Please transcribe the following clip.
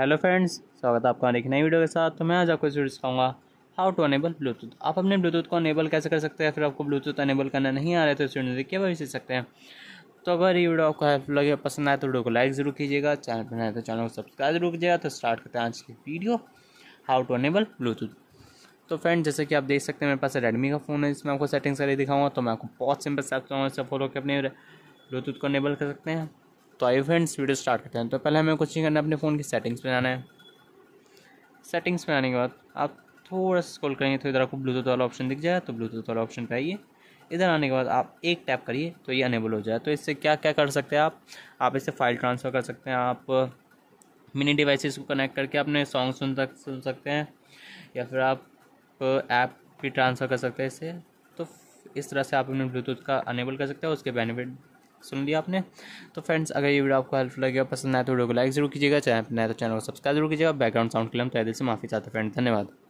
hello friends स्वागत है आपका एक नई वीडियो के साथ तो मैं आज आपको इस वीडियो सिखाऊंगा हाउ टू अनेबल ब्लूटूथ आप अपने ब्लूटूथ को अनेबल कैसे कर सकते हैं फिर आपको ब्लूटूथ अनेबल करना नहीं आ रहा है तो इस वीडियो देखिए वही सीख सकते हैं तो अगर ये वीडियो आपको लगे पसंद आए तो वीडियो को लाइक जरूर कीजिएगा चैनल पर नए तो चैनल को सब्सक्राइब जरूर कीजिएगा तो स्टार्ट करते हैं आज की video how to enable Bluetooth तो फ्रेंड जैसे कि आप देख सकते हैं मेरे पास रेडमी का फ़ोन है जिसमें आपको सेटिंग्स करके दिखाऊंगा तो मैं आपको बहुत सिंपल स्टेप बताऊँगा इसे फॉलो के अपने ब्लूटूथ को अनेबल कर सकते हैं तो आई फ्रेंड्स वीडियो स्टार्ट करते हैं तो पहले हमें कुछ नहीं करना अपने फ़ोन की सेटिंग्स में जाना है सेटिंग्स में आने के बाद आप थोड़ा सा स्क्रॉल करेंगे तो इधर आपको ब्लूटूथ वाला ऑप्शन दिख जाएगा तो ब्लूटूथ वाला ऑप्शन पे आइए इधर आने के बाद आप एक टैप करिए तो ये अनेबल हो जाए तो इससे क्या क्या कर सकते हैं आप आप इससे फाइल ट्रांसफ़र कर सकते हैं आप मिनी डिवाइसेस को कनेक्ट करके अपने सॉन्ग सुन तक सुन सकते हैं या फिर आप ऐप भी ट्रांसफ़र कर सकते हैं इससे तो इस तरह से आप अपने ब्लूटूथ का अनेबल कर सकते हैं उसके बेनिफिट सुन लिया आपने तो फ्रेंड्स अगर ये वीडियो आपको हेल्पफुल लगेगा पसंद आए तो वीडियो को लाइक जरूर कीजिएगा चैनल पर नया तो चैनल को सब्सक्राइब जरूर कीजिएगा बैकग्राउंड साउंड के लिए हम तय दिल से माफ़ी चाहते हैं फ्रेंड धन्यवाद